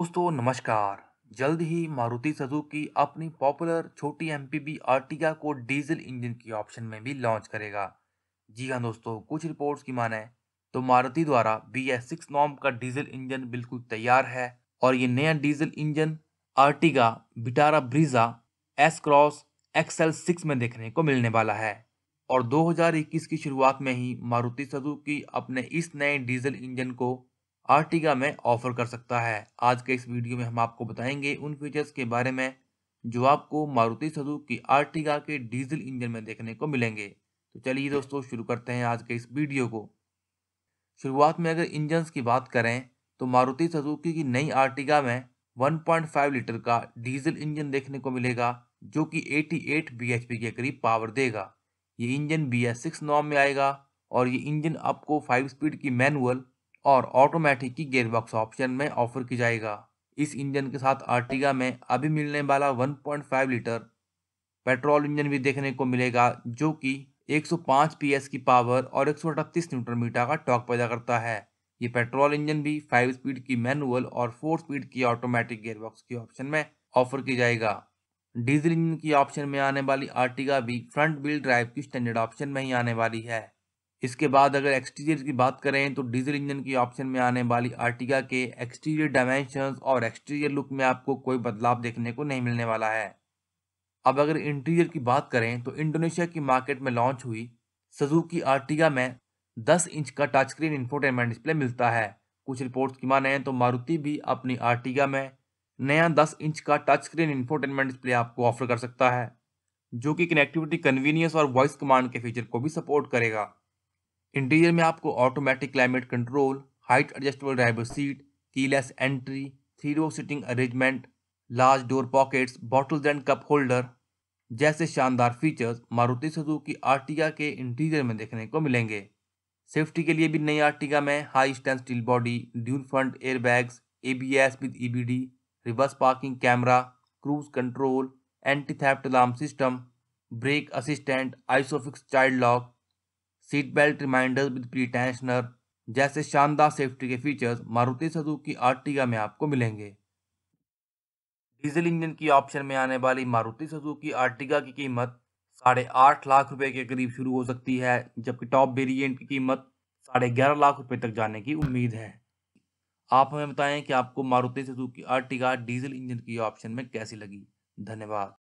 दोस्तों नमस्कार जल्द ही मारुति की अपनी पॉपुलर छोटी एम पी आर्टिगा को डीजल इंजन की ऑप्शन में भी लॉन्च करेगा जी हाँ दोस्तों कुछ रिपोर्ट्स की माने तो मारुति द्वारा बी एस सिक्स नॉम का डीजल इंजन बिल्कुल तैयार है और ये नया diesel engine Ertiga Vitara Brezza S Cross XL six में देखने को मिलने वाला है और 2021 की शुरुआत में ही मारुति की अपने इस नए डीजल इंजन को आर्टिगा में ऑफर कर सकता है आज के इस वीडियो में हम आपको बताएंगे उन फीचर्स के बारे में जो आपको मारुति की आर्टिगा के डीजल इंजन में देखने को मिलेंगे तो चलिए दोस्तों शुरू करते हैं आज के इस वीडियो को शुरुआत में अगर इंजन की बात करें तो मारुति सदूकी की नई आर्टिगा में 1.5 लीटर का डीजल इंजन देखने को मिलेगा जो कि 88 एट के करीब पावर देगा ये इंजन बी एस सिक्स नॉम में आएगा और ये इंजन आपको 5 स्पीड की मैनुअल और ऑटोमेटिक की गेयरबॉक्स ऑप्शन में ऑफर की जाएगा इस इंजन के साथ आर्टिगा में अभी मिलने वाला 1.5 लीटर पेट्रोल इंजन भी देखने को मिलेगा जो कि 105 पीएस की पावर और एक न्यूटन मीटर का टॉक पैदा करता है ये पेट्रोल इंजन भी 5 स्पीड की मैनुअल और 4 स्पीड की ऑटोमेटिक गेयरबॉक्स की ऑप्शन में ऑफर की जाएगा डीजल इंजन की ऑप्शन में आने वाली आर्टिगा भी फ्रंट व्हील ड्राइव की स्टैंडर्ड ऑप्शन में ही आने वाली है इसके बाद अगर एक्सटीरियर की बात करें तो डीजल इंजन की ऑप्शन में आने वाली आर्टिगा के एक्सटीरियर डायमेंशन और एक्सटीरियर लुक में आपको कोई बदलाव देखने को नहीं मिलने वाला है अब अगर इंटीरियर की बात करें तो इंडोनेशिया की मार्केट में लॉन्च हुई सजू की आर्टिका में 10 इंच का टच स्क्रीन इंफोटेनमेंट डिस्प्ले मिलता है कुछ रिपोर्ट्स की माने तो मारुति भी अपनी आर्टिका में नया 10 इंच का टच स्क्रीन इंफोटेनमेंट डिस्प्ले आपको ऑफर कर सकता है जो कि कनेक्टिविटी कन्वीनियंस और वॉइस कमांड के फीचर को भी सपोर्ट करेगा इंटीरियर में आपको automatic climate control height adjustable driver seat keyless entry three row seating arrangement large door pockets bottles and cup holder जैसे शानदार फीचर्स मारुति सुजुकी आर्टिका के इंटीरियर में देखने को मिलेंगे सेफ्टी के लिए भी नई आर्टिगा में high stand steel body dual front airbags ABS with EBD reverse parking camera cruise control anti theft alarm system brake assistant isofix child lock seat belt reminder with pre tensioner जैसे शानदार safety के features Maruti की Ertiga में आपको मिलेंगे diesel engine की option में आने वाली मारुति की आर्टिगा की कीमत साढ़े आठ लाख रुपए के करीब शुरू हो सकती है जबकि टॉप वेरिएंट की कीमत साढ़े ग्यारह लाख रुपए तक जाने की उम्मीद है आप हमें बताएं कि आपको मारुति की आर्टिगा डीजल इंजन की ऑप्शन में कैसी लगी धन्यवाद